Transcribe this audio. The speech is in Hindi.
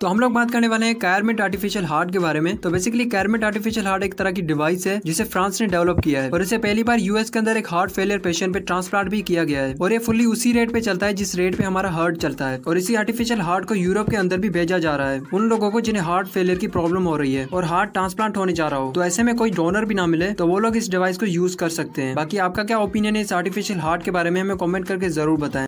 तो हम लोग बात करने वाले हैं कैरमेट आर्टिफिशियल हार्ट के बारे में तो बेसिकली कैरमेट आर्टिफिशियल हार्ट एक तरह की डिवाइस है जिसे फ्रांस ने डेवलप किया है और इसे पहली बार यूएस के अंदर एक हार्ट फेलियर पेशेंट पे ट्रांसप्लांट भी किया गया है और ये फुल्ली उसी रेट पे चलता है जिस रेट पे हमारा हार्ट चलता है और इसी आर्टिफिशियल हार्ट को यूरोप के अंदर भी भेजा जा रहा है उन लोगों को जिन्हें हार्ट फेलियर की प्रॉब्लम हो रही है और हार्ट ट्रांसप्लांट होने जा रहा हो तो ऐसे में कोई डोनर भी ना मिले तो वो लोग इस डिवाइस को यूज कर सकते हैं बाकी आपका क्या ओपिनियन है इस आर्टिफिशियल हार्ट के बारे में हमें कॉमेंट करके जरूर बताएं